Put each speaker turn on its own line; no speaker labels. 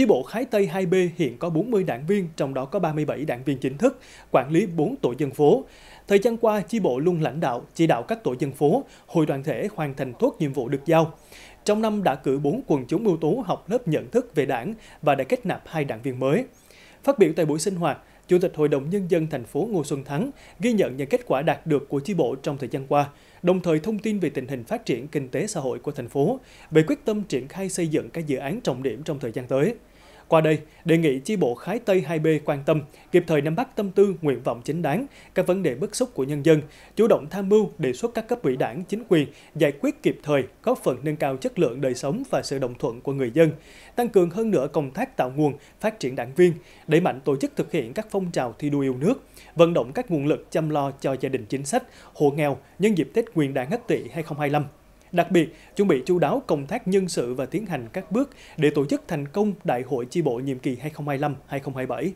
Chi bộ Khái Tây 2B hiện có 40 đảng viên, trong đó có 37 đảng viên chính thức, quản lý 4 tổ dân phố. Thời gian qua, chi bộ luôn lãnh đạo, chỉ đạo các tổ dân phố, hội đoàn thể hoàn thành tốt nhiệm vụ được giao. Trong năm đã cử 4 quần chúng ưu tú học lớp nhận thức về đảng và đã kết nạp hai đảng viên mới. Phát biểu tại buổi sinh hoạt, Chủ tịch Hội đồng Nhân dân thành phố Ngô Xuân Thắng ghi nhận những kết quả đạt được của chi bộ trong thời gian qua, đồng thời thông tin về tình hình phát triển kinh tế xã hội của thành phố, về quyết tâm triển khai xây dựng các dự án trọng điểm trong thời gian tới. Qua đây, đề nghị chi bộ Khái Tây 2B quan tâm, kịp thời nắm bắt tâm tư, nguyện vọng chính đáng, các vấn đề bức xúc của nhân dân, chủ động tham mưu, đề xuất các cấp ủy đảng, chính quyền, giải quyết kịp thời, góp phần nâng cao chất lượng đời sống và sự đồng thuận của người dân, tăng cường hơn nữa công tác tạo nguồn, phát triển đảng viên, đẩy mạnh tổ chức thực hiện các phong trào thi đua yêu nước, vận động các nguồn lực chăm lo cho gia đình chính sách, hộ nghèo nhân dịp Tết Nguyên đán Hất Tỵ 2025. Đặc biệt, chuẩn bị chu đáo công tác nhân sự và tiến hành các bước để tổ chức thành công Đại hội chi bộ nhiệm kỳ 2025-2027.